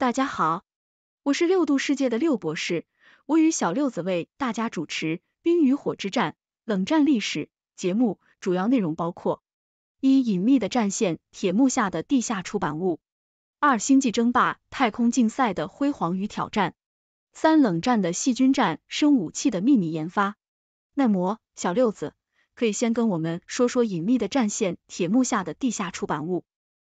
大家好，我是六度世界的六博士，我与小六子为大家主持《冰与火之战：冷战历史》节目，主要内容包括：一、隐秘的战线，铁幕下的地下出版物；二、星际争霸，太空竞赛的辉煌与挑战；三、冷战的细菌战，生武器的秘密研发。耐磨，小六子，可以先跟我们说说隐秘的战线，铁幕下的地下出版物。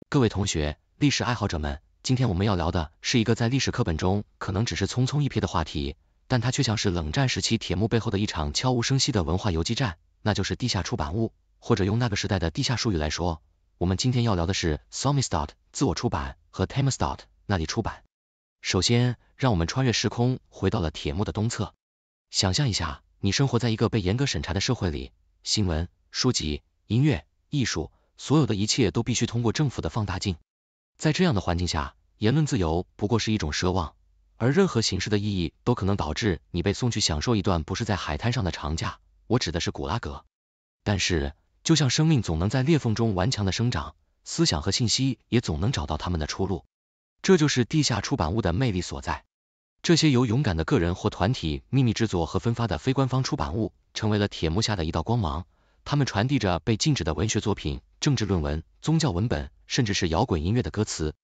各位同学，历史爱好者们。今天我们要聊的是一个在历史课本中可能只是匆匆一瞥的话题，但它却像是冷战时期铁幕背后的一场悄无声息的文化游击战，那就是地下出版物，或者用那个时代的地下术语来说，我们今天要聊的是 s o m i s t a t 自我出版和 temistat 那里出版。首先，让我们穿越时空，回到了铁幕的东侧。想象一下，你生活在一个被严格审查的社会里，新闻、书籍、音乐、艺术，所有的一切都必须通过政府的放大镜。在这样的环境下，言论自由不过是一种奢望，而任何形式的意义都可能导致你被送去享受一段不是在海滩上的长假。我指的是古拉格。但是，就像生命总能在裂缝中顽强的生长，思想和信息也总能找到他们的出路。这就是地下出版物的魅力所在。这些由勇敢的个人或团体秘密制作和分发的非官方出版物，成为了铁幕下的一道光芒。他们传递着被禁止的文学作品、政治论文、宗教文本。甚至是摇滚音乐的歌词。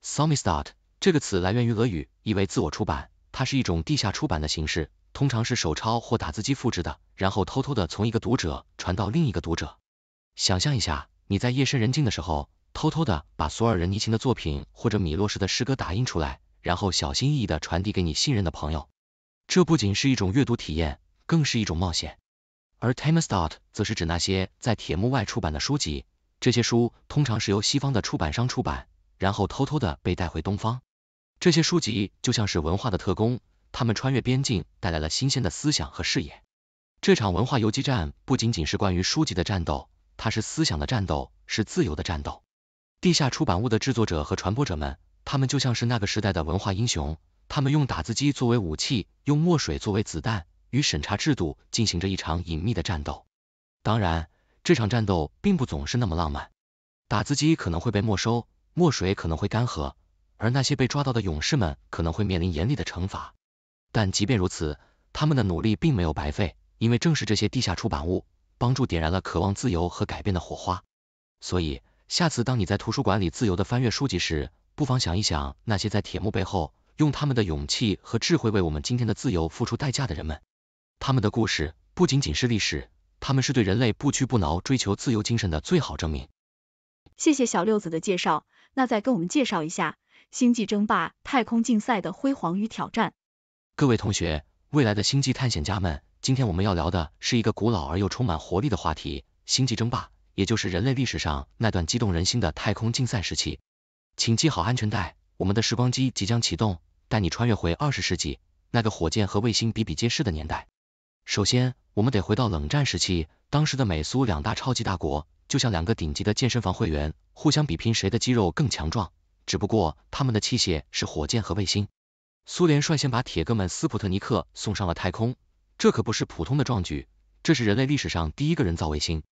s a m i s t a t 这个词来源于俄语，意为自我出版，它是一种地下出版的形式，通常是手抄或打字机复制的，然后偷偷的从一个读者传到另一个读者。想象一下，你在夜深人静的时候，偷偷的把索尔仁尼琴的作品或者米洛什的诗歌打印出来，然后小心翼翼的传递给你信任的朋友。这不仅是一种阅读体验，更是一种冒险。而 t a m i s t a t 则是指那些在铁幕外出版的书籍。这些书通常是由西方的出版商出版，然后偷偷的被带回东方。这些书籍就像是文化的特工，他们穿越边境，带来了新鲜的思想和视野。这场文化游击战不仅仅是关于书籍的战斗，它是思想的战斗，是自由的战斗。地下出版物的制作者和传播者们，他们就像是那个时代的文化英雄，他们用打字机作为武器，用墨水作为子弹，与审查制度进行着一场隐秘的战斗。当然。这场战斗并不总是那么浪漫，打字机可能会被没收，墨水可能会干涸，而那些被抓到的勇士们可能会面临严厉的惩罚。但即便如此，他们的努力并没有白费，因为正是这些地下出版物，帮助点燃了渴望自由和改变的火花。所以，下次当你在图书馆里自由的翻阅书籍时，不妨想一想那些在铁幕背后，用他们的勇气和智慧为我们今天的自由付出代价的人们。他们的故事不仅仅是历史。他们是对人类不屈不挠追求自由精神的最好证明。谢谢小六子的介绍，那再跟我们介绍一下星际争霸太空竞赛的辉煌与挑战。各位同学，未来的星际探险家们，今天我们要聊的是一个古老而又充满活力的话题——星际争霸，也就是人类历史上那段激动人心的太空竞赛时期。请系好安全带，我们的时光机即将启动，带你穿越回二十世纪那个火箭和卫星比比皆是的年代。首先，我们得回到冷战时期，当时的美苏两大超级大国，就像两个顶级的健身房会员，互相比拼谁的肌肉更强壮。只不过他们的器械是火箭和卫星。苏联率先把铁哥们斯普特尼克送上了太空，这可不是普通的壮举，这是人类历史上第一个人造卫星。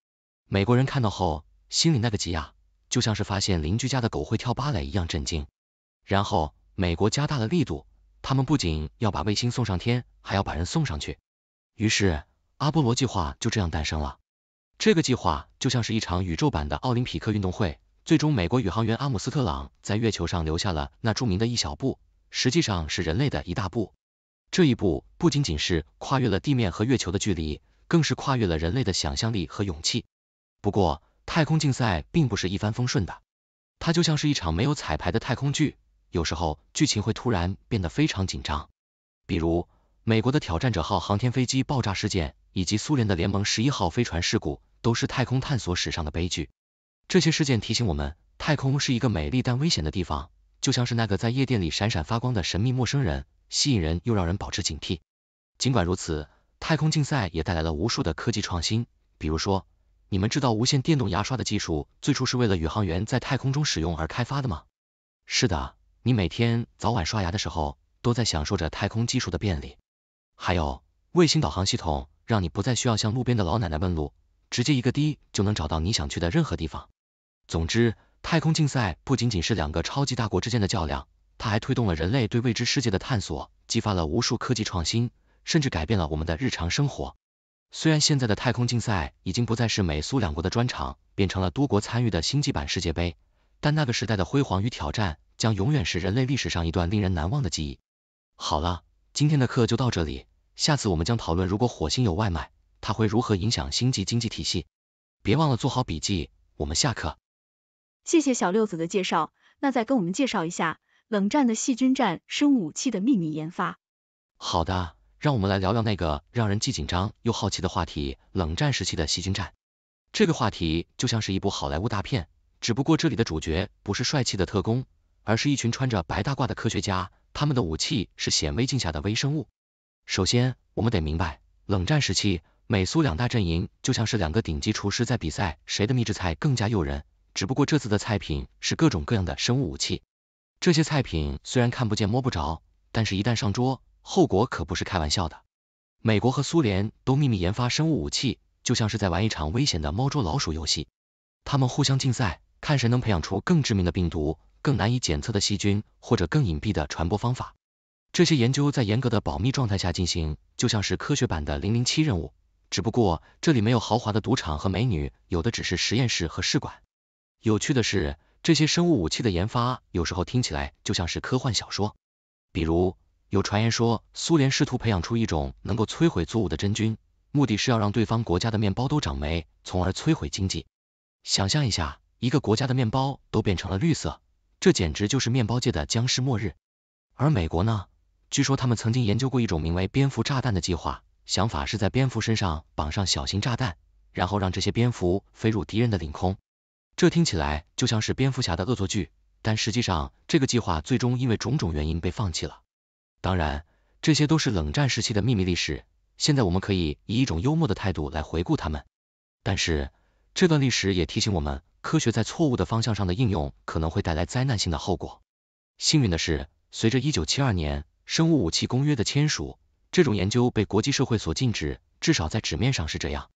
美国人看到后，心里那个急呀，就像是发现邻居家的狗会跳芭蕾一样震惊。然后美国加大了力度，他们不仅要把卫星送上天，还要把人送上去。于是，阿波罗计划就这样诞生了。这个计划就像是一场宇宙版的奥林匹克运动会。最终，美国宇航员阿姆斯特朗在月球上留下了那著名的一小步，实际上是人类的一大步。这一步不仅仅是跨越了地面和月球的距离，更是跨越了人类的想象力和勇气。不过，太空竞赛并不是一帆风顺的，它就像是一场没有彩排的太空剧，有时候剧情会突然变得非常紧张。比如，美国的挑战者号航天飞机爆炸事件，以及苏联的联盟十一号飞船事故，都是太空探索史上的悲剧。这些事件提醒我们，太空是一个美丽但危险的地方，就像是那个在夜店里闪闪发光的神秘陌生人，吸引人又让人保持警惕。尽管如此，太空竞赛也带来了无数的科技创新。比如说，你们知道无线电动牙刷的技术最初是为了宇航员在太空中使用而开发的吗？是的，你每天早晚刷牙的时候，都在享受着太空技术的便利。还有卫星导航系统，让你不再需要向路边的老奶奶问路，直接一个滴就能找到你想去的任何地方。总之，太空竞赛不仅仅是两个超级大国之间的较量，它还推动了人类对未知世界的探索，激发了无数科技创新，甚至改变了我们的日常生活。虽然现在的太空竞赛已经不再是美苏两国的专场，变成了多国参与的星际版世界杯，但那个时代的辉煌与挑战将永远是人类历史上一段令人难忘的记忆。好了，今天的课就到这里。下次我们将讨论，如果火星有外卖，它会如何影响星际经济体系？别忘了做好笔记，我们下课。谢谢小六子的介绍，那再跟我们介绍一下冷战的细菌战、生物武器的秘密研发。好的，让我们来聊聊那个让人既紧张又好奇的话题——冷战时期的细菌战。这个话题就像是一部好莱坞大片，只不过这里的主角不是帅气的特工，而是一群穿着白大褂的科学家，他们的武器是显微镜下的微生物。首先，我们得明白，冷战时期美苏两大阵营就像是两个顶级厨师在比赛，谁的秘制菜更加诱人。只不过这次的菜品是各种各样的生物武器。这些菜品虽然看不见摸不着，但是一旦上桌，后果可不是开玩笑的。美国和苏联都秘密研发生物武器，就像是在玩一场危险的猫捉老鼠游戏。他们互相竞赛，看谁能培养出更致命的病毒，更难以检测的细菌，或者更隐蔽的传播方法。这些研究在严格的保密状态下进行，就像是科学版的零零七任务，只不过这里没有豪华的赌场和美女，有的只是实验室和试管。有趣的是，这些生物武器的研发有时候听起来就像是科幻小说。比如，有传言说苏联试图培养出一种能够摧毁作物的真菌，目的是要让对方国家的面包都长霉，从而摧毁经济。想象一下，一个国家的面包都变成了绿色，这简直就是面包界的僵尸末日。而美国呢？据说他们曾经研究过一种名为“蝙蝠炸弹”的计划，想法是在蝙蝠身上绑上小型炸弹，然后让这些蝙蝠飞入敌人的领空。这听起来就像是蝙蝠侠的恶作剧，但实际上这个计划最终因为种种原因被放弃了。当然，这些都是冷战时期的秘密历史，现在我们可以以一种幽默的态度来回顾他们。但是，这段历史也提醒我们，科学在错误的方向上的应用可能会带来灾难性的后果。幸运的是，随着一九七二年。生物武器公约的签署，这种研究被国际社会所禁止，至少在纸面上是这样。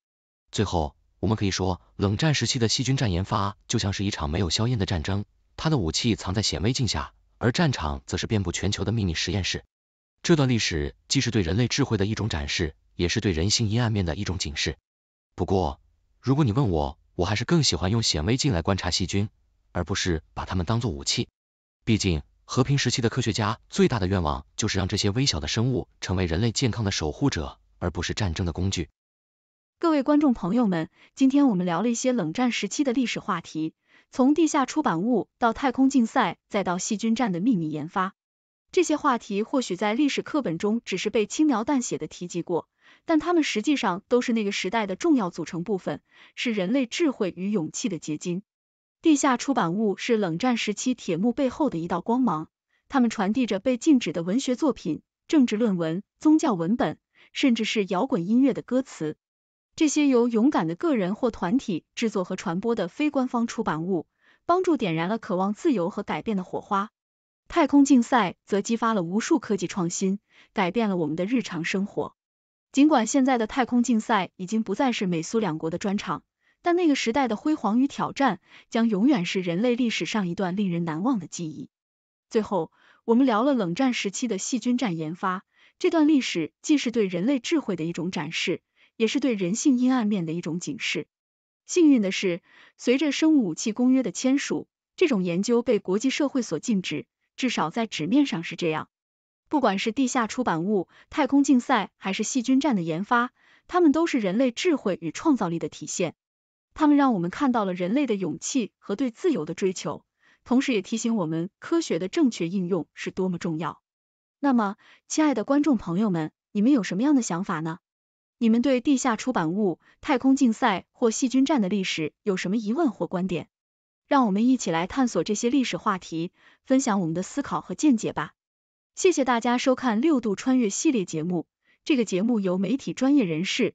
最后，我们可以说，冷战时期的细菌战研发就像是一场没有硝烟的战争，它的武器藏在显微镜下，而战场则是遍布全球的秘密实验室。这段历史既是对人类智慧的一种展示，也是对人性阴暗面的一种警示。不过，如果你问我，我还是更喜欢用显微镜来观察细菌，而不是把它们当作武器。毕竟，和平时期的科学家最大的愿望就是让这些微小的生物成为人类健康的守护者，而不是战争的工具。各位观众朋友们，今天我们聊了一些冷战时期的历史话题，从地下出版物到太空竞赛，再到细菌战的秘密研发。这些话题或许在历史课本中只是被轻描淡写的提及过，但他们实际上都是那个时代的重要组成部分，是人类智慧与勇气的结晶。地下出版物是冷战时期铁幕背后的一道光芒，它们传递着被禁止的文学作品、政治论文、宗教文本，甚至是摇滚音乐的歌词。这些由勇敢的个人或团体制作和传播的非官方出版物，帮助点燃了渴望自由和改变的火花。太空竞赛则激发了无数科技创新，改变了我们的日常生活。尽管现在的太空竞赛已经不再是美苏两国的专场。但那个时代的辉煌与挑战，将永远是人类历史上一段令人难忘的记忆。最后，我们聊了冷战时期的细菌战研发，这段历史既是对人类智慧的一种展示，也是对人性阴暗面的一种警示。幸运的是，随着生物武器公约的签署，这种研究被国际社会所禁止，至少在纸面上是这样。不管是地下出版物、太空竞赛，还是细菌战的研发，它们都是人类智慧与创造力的体现。他们让我们看到了人类的勇气和对自由的追求，同时也提醒我们科学的正确应用是多么重要。那么，亲爱的观众朋友们，你们有什么样的想法呢？你们对地下出版物、太空竞赛或细菌战的历史有什么疑问或观点？让我们一起来探索这些历史话题，分享我们的思考和见解吧。谢谢大家收看六度穿越系列节目。这个节目由媒体专业人士。